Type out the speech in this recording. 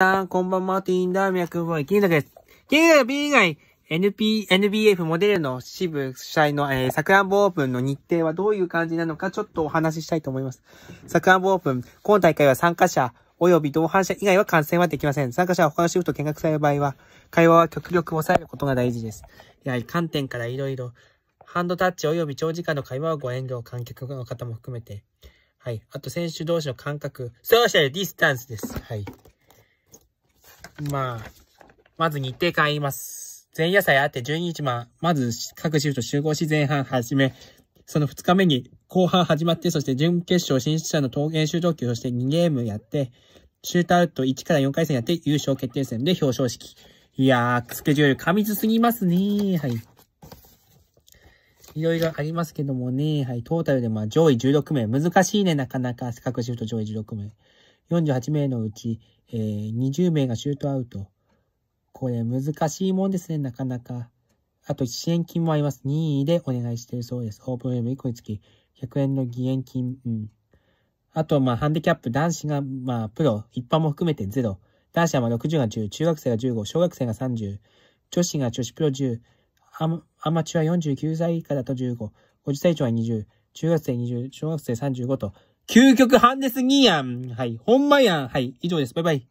さん、こんばんは、ティンダーミャクボーイ、キンダです。キンダク B 以外、NP、NBF モデルの支部主催の、えー、サクランボオープンの日程はどういう感じなのか、ちょっとお話ししたいと思います。サクランボオープン、今大会は参加者、および同伴者以外は観戦はできません。参加者は他の支部と見学される場合は、会話は極力抑えることが大事です。やはり観点から色々、ハンドタッチおよび長時間の会話はご遠慮、観客の方も含めて。はい。あと、選手同士の感覚、ソーシャルディスタンスです。はい。まあ、まず日程変えます。前夜祭あって12日ま、まず各シフト集合し前半始め、その2日目に後半始まって、そして準決勝進出者の投源集道級、そして2ゲームやって、シュートアウト1から4回戦やって優勝決定戦で表彰式。いやー、スケジュール過密すぎますね。はい。いろいろありますけどもね。はい。トータルでまあ上位16名。難しいね、なかなか。各シフト上位16名。48名のうち、えー、20名がシュートアウト。これ難しいもんですね、なかなか。あと、支援金もあります。任意でお願いしているそうです。オープンウェブ1個につき100円の義援金。うん。あと、まあ、ハンディキャップ、男子が、まあ、プロ、一般も含めて0。男子はまあ60が10、中学生が15、小学生が30、女子が女子プロ10、アマチュア49歳以下だと15、50歳以上は20、中学生20、小学生35と、究極ハンデスギーやん。はい。ほんまやん。はい。以上です。バイバイ。